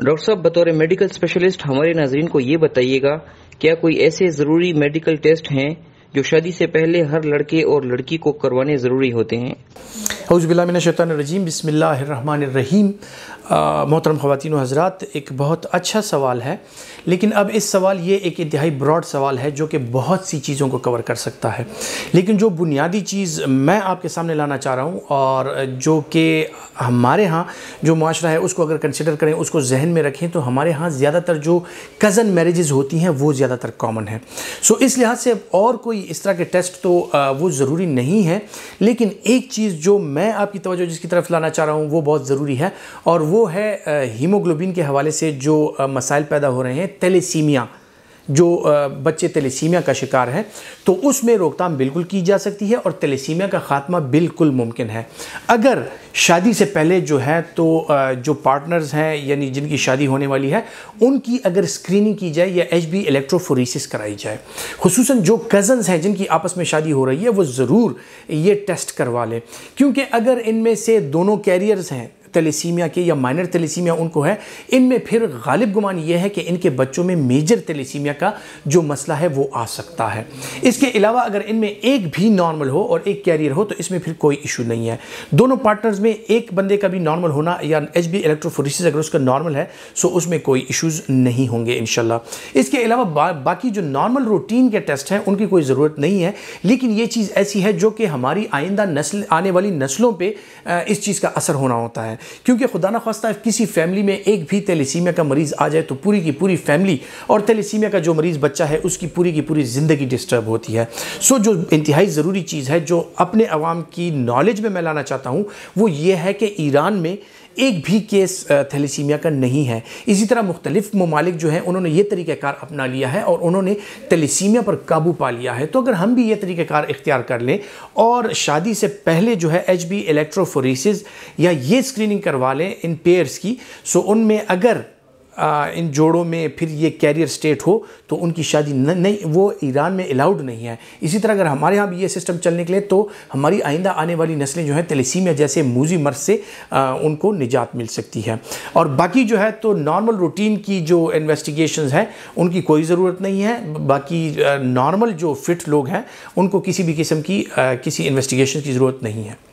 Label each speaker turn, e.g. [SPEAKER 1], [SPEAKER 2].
[SPEAKER 1] doctor साहब बतौर medical specialist हमारे नाजरन को ये बताइएगा क्या कोई ऐसे ज़रूरी मेडिकल टेस्ट हैं जो शादी से पहले हर लड़के और लड़की को करवाने ज़रूरी होते हैं हौज़बिल्लामिन शैतान बसमीम मोहतरम ख़वान हज़रात एक बहुत अच्छा सवाल है लेकिन अब इस सवाल ये एक इतहाई ब्रॉड सवाल है जो कि बहुत सी चीज़ों को कवर कर सकता है लेकिन जो बुनियादी चीज़ मैं आपके सामने लाना चाह रहा हूँ और जो कि हमारे यहाँ जो माशरा है उसको अगर कंसिडर करें उसको जहन में रखें तो हमारे यहाँ ज़्यादातर जो कज़न मैरिज़ होती हैं वो ज़्यादातर कॉमन है सो इस लिहाज से और कोई इस तरह के टेस्ट तो वो ज़रूरी नहीं है लेकिन एक चीज़ जो मैं आपकी तवज्जो जिसकी तरफ लाना चाह रहा हूँ वो बहुत ज़रूरी है और वो है हीमोग्लोबिन के हवाले से जो मसाइल पैदा हो रहे हैं तेलेसीमिया जो बच्चे तेलेसीमिया का शिकार हैं तो उसमें रोकथाम बिल्कुल की जा सकती है और तेलेसीमिया का खात्मा बिल्कुल मुमकिन है अगर शादी से पहले जो है तो जो पार्टनर्स हैं यानी जिनकी शादी होने वाली है उनकी अगर स्क्रीनिंग की जाए या एच बी इलेक्ट्रोफोरिस कराई जाए खसूस जो कज़न्स हैं जिनकी आपस में शादी हो रही है वो ज़रूर ये टेस्ट करवा लें क्योंकि अगर इनमें से दोनों कैरियर्स हैं तेलीसीमिया के या माइनर तेलीसीमिया उनको है इनमें फिर गालिब गुमान यह है कि इनके बच्चों में मेजर तेलीसीमिया का जो मसला है वो आ सकता है इसके अलावा अगर इनमें एक भी नॉर्मल हो और एक कैरियर हो तो इसमें फिर कोई इशू नहीं है दोनों पार्टनर्स में एक बंदे का भी नॉर्मल होना या एच बी इलेक्ट्रोफोरिस अगर उसका नॉर्मल है सो उसमें कोई इशूज़ नहीं होंगे इन इसके अलावा बा, बाकी जो नॉर्मल रूटीन के टेस्ट हैं उनकी कोई ज़रूरत नहीं है लेकिन ये चीज़ ऐसी है जो कि हमारी आइंदा नस्ल आने वाली नस्लों पर इस चीज़ का असर होना होता है क्योंकि खुदा ना खास्ता किसी फैमिली में एक भी तेलिसीमिया का मरीज़ आ जाए तो पूरी की पूरी फैमिली और तेलिसीमिया का जो मरीज़ बच्चा है उसकी पूरी की पूरी ज़िंदगी डिस्टर्ब होती है सो जो इंतहाई ज़रूरी चीज़ है जो अपने आवाम की नॉलेज में मैं लाना चाहता हूँ वो ये है कि ईरान में एक भी केस थैलीसीमिया का नहीं है इसी तरह मुख्तलिफ ममालिक जो हैं उन्होंने ये तरीक़ाकार अपना लिया है और उन्होंने थैलीसीमिया पर काबू पा लिया है तो अगर हम भी ये तरीक़ाकार इख्तियार कर लें और शादी से पहले जो है एच बी इलेक्ट्रोफोरेसिस या ये स्क्रीनिंग काउंसलिंग करवा लें इन पेयर्स की सो उनमें अगर आ, इन जोड़ों में फिर ये कैरियर स्टेट हो तो उनकी शादी न, नहीं वो ईरान में अलाउड नहीं है इसी तरह अगर हमारे यहाँ भी ये सिस्टम चलने के लिए तो हमारी आइंदा आने वाली नस्लें जो हैं तेलेसीमिया जैसे मूजी मर्ज से आ, उनको निजात मिल सकती है और बाकी जो है तो नॉर्मल रूटीन की जो इन्वेस्टिगेशन है उनकी कोई ज़रूरत नहीं है बाकी नॉर्मल जो फिट लोग हैं उनको किसी भी किस्म की आ, किसी इन्वेस्टिगेशन की ज़रूरत नहीं है